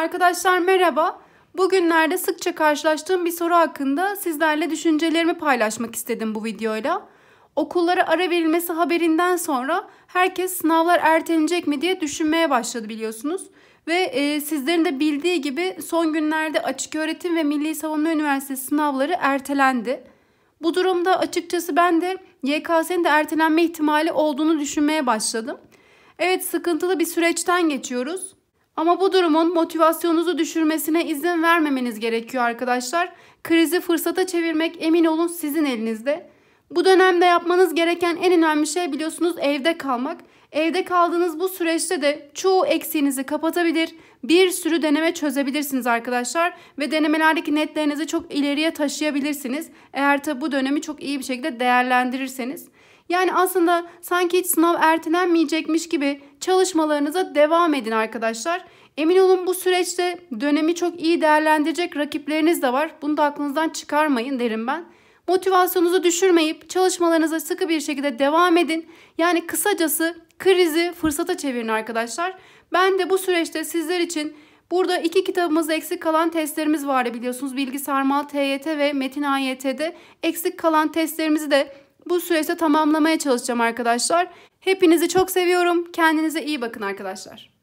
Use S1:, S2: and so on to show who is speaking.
S1: Arkadaşlar merhaba. Bugünlerde sıkça karşılaştığım bir soru hakkında sizlerle düşüncelerimi paylaşmak istedim bu videoyla. Okullara ara verilmesi haberinden sonra herkes sınavlar ertelenecek mi diye düşünmeye başladı biliyorsunuz. Ve e, sizlerin de bildiği gibi son günlerde açık öğretim ve Milli Savunma Üniversitesi sınavları ertelendi. Bu durumda açıkçası ben de YKS'nin de ertelenme ihtimali olduğunu düşünmeye başladım. Evet sıkıntılı bir süreçten geçiyoruz. Ama bu durumun motivasyonunuzu düşürmesine izin vermemeniz gerekiyor arkadaşlar. Krizi fırsata çevirmek emin olun sizin elinizde. Bu dönemde yapmanız gereken en önemli şey biliyorsunuz evde kalmak. Evde kaldığınız bu süreçte de çoğu eksiğinizi kapatabilir, bir sürü deneme çözebilirsiniz arkadaşlar ve denemelerdeki netlerinizi çok ileriye taşıyabilirsiniz. Eğer tabi bu dönemi çok iyi bir şekilde değerlendirirseniz. Yani aslında sanki hiç sınav ertelenmeyecekmiş gibi çalışmalarınıza devam edin arkadaşlar. Emin olun bu süreçte dönemi çok iyi değerlendirecek rakipleriniz de var. Bunu da aklınızdan çıkarmayın derim ben. Motivasyonunuzu düşürmeyip çalışmalarınıza sıkı bir şekilde devam edin. Yani kısacası krizi fırsata çevirin arkadaşlar. Ben de bu süreçte sizler için burada iki kitabımız eksik kalan testlerimiz var. biliyorsunuz. bilgisarmal TYT ve Metin AYT'de eksik kalan testlerimizi de bu süreçte tamamlamaya çalışacağım arkadaşlar. Hepinizi çok seviyorum. Kendinize iyi bakın arkadaşlar.